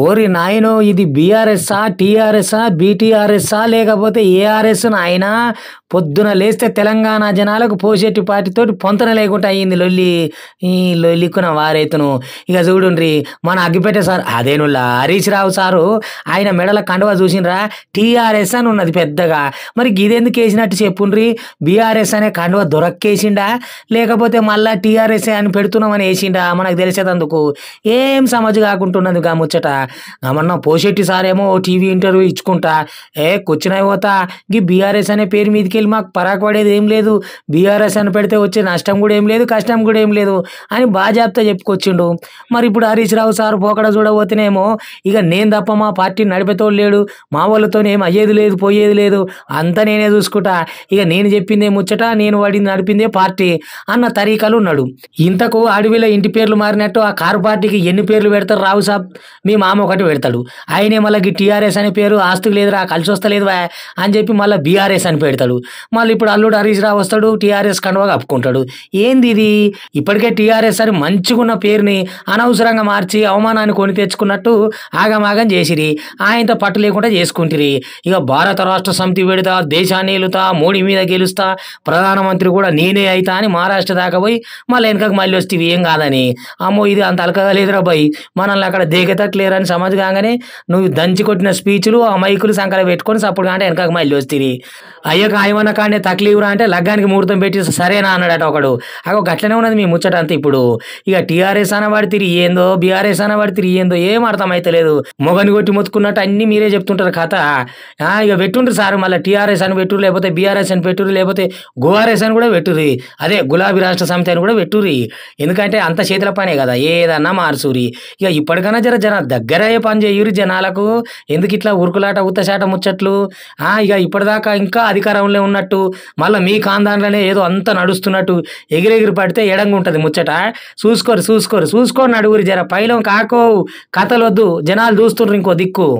ఓరి నాయనో ఇది బీఆర్ఎస్ఆ టీఆర్ఎస్ఆ బీటీఆర్ఎస్ఆ లేకపోతే ఏఆర్ఎస్ నాయన పొద్దున లేస్తే తెలంగాణ జనాలకు పోసేటి పాటితోటి పొంతన లేకుండా అయ్యింది లొల్లి ఈ లొల్లికున్న వారైతును ఇక చూడుండ్రి మన అగ్గిపెట్టే సార్ అదేనుల్లా హరీష్ రావు సారు ఆయన మెడల కండువా చూసినరా టీఆర్ఎస్ అని ఉన్నది పెద్దగా మరి గిదెందుకు వేసినట్టు చెప్పుండ్రి బీఆర్ఎస్ అనే కండువా దొరక్కేసిండా లేకపోతే మళ్ళా టీఆర్ఎస్ అని పెడుతున్నామని వేసిండా మనకు తెలిసేదందుకు ఏం సమజు కాకుంటున్నది గా ముచ్చట మన పోషెట్టి సార్ ఏమో టీవీ ఇంటర్వ్యూ ఇచ్చుకుంటా ఏ కూర్చున్నాయి పోతా గీ బీఆర్ఎస్ అనే పేరు మీదకి వెళ్ళి మాకు పరాకు పడేది ఏం లేదు బీఆర్ఎస్ అని పెడితే వచ్చే నష్టం కూడా ఏం లేదు కష్టం కూడా ఏం లేదు అని బాజాబ్తా చెప్పుకొచ్చిండు మరి ఇప్పుడు హరీష్ రావు సార్ పోకడ చూడబోతేనేమో ఇక నేను తప్ప మా పార్టీ నడిపేతోడు లేడు మా వాళ్ళతో ఏం అయ్యేది లేదు పోయేది లేదు అంతా నేనే చూసుకుంటా ఇక నేను చెప్పిందే ముచ్చట నేను వాడిని నడిపిందే పార్టీ అన్న తరీకాలు ఉన్నాడు ఇంతకు అడవిలో ఇంటి పేర్లు మారినట్టు ఆ కారు పార్టీకి ఎన్ని పేర్లు పెడతారు రావు సాబ్ మేము ఆమె ఒకటి పెడతాడు ఆయనే మళ్ళీ టీఆర్ఎస్ అనే పేరు ఆస్తుకు లేదురా కలిసి వస్తలేదు అని చెప్పి మళ్ళీ బీఆర్ఎస్ అని పెడతాడు మళ్ళీ ఇప్పుడు అల్లుడు హరీష్ రావు వస్తాడు టీఆర్ఎస్ కండువా కప్పుకుంటాడు ఏంది ఇది ఇప్పటికే టీఆర్ఎస్ అని మంచిగున్న పేరుని అనవసరంగా మార్చి అవమానాన్ని కొని తెచ్చుకున్నట్టు ఆగమాగం చేసిరి ఆయనతో పట్టు లేకుండా చేసుకుంటిరి ఇక భారత రాష్ట్ర సమితి పెడతా దేశాన్ని ఏలుతా మోడీ మీద గెలుస్తా ప్రధానమంత్రి కూడా నేనే అయితా అని మహారాష్ట్ర దాకా పోయి మళ్ళీ వెనకకు మళ్ళీ వస్తే ఏం కాదని అమ్మో ఇది అంత అలకగా లేదురా బాయ్ మనల్ని అక్కడ దేగతట్లేరని కానీ సమాధి కాగానే నువ్వు దంచి కొట్టిన స్పీచ్లు ఆ మైకులు సంకల పెట్టుకొని సప్పుడు అంటే వెనక మైలు వస్తుంది అయ్యో కాయమన్న కానీ తక్లీవురా అంటే లగ్గానికి ముహూర్తం పెట్టి సరేనా అన్నాడట ఒకడు అగో గట్లనే ఉన్నది మీ ముచ్చట అంతా ఇప్పుడు ఇక టీఆర్ఎస్ వాడి తిరిగి ఏందో బీఆర్ఎస్ వాడి తిరిగి ఏందో ఏం అర్థమైతలేదు మొగని కొట్టి మొత్తుకున్నట్టు అన్ని మీరే చెప్తుంటారు కథ ఇక పెట్టుండ్రు సార్ మళ్ళీ టీఆర్ఎస్ అని పెట్టురు లేకపోతే బీఆర్ఎస్ అని పెట్టురు లేకపోతే గోఆర్ఎస్ అని కూడా పెట్టుర్రి అదే గులాబీ రాష్ట్ర సమితి అని కూడా పెట్టుర్రి ఎందుకంటే అంత చేతుల పనే కదా ఏదన్నా మార్చురి ఇక ఇప్పటికైనా జర జర దగ్గరయ్యే పని చేయరు జనాలకు ఎందుకు ఇట్లా ఉరుకులాట ఉత్తశాట ముచ్చట్లు ఇక ఇప్పటిదాకా ఇంకా అధికారంలో ఉన్నట్టు మళ్ళీ మీ కాందాంట్లోనే ఏదో అంత నడుస్తున్నట్టు ఎగిరెగిరి పడితే ఎడంగా ఉంటుంది ముచ్చట చూసుకోరు చూసుకోరు చూసుకోండి నడుగురు జర పైలం కాకో కథలొద్దు జనాలు చూస్తున్నారు ఇంకో దిక్కు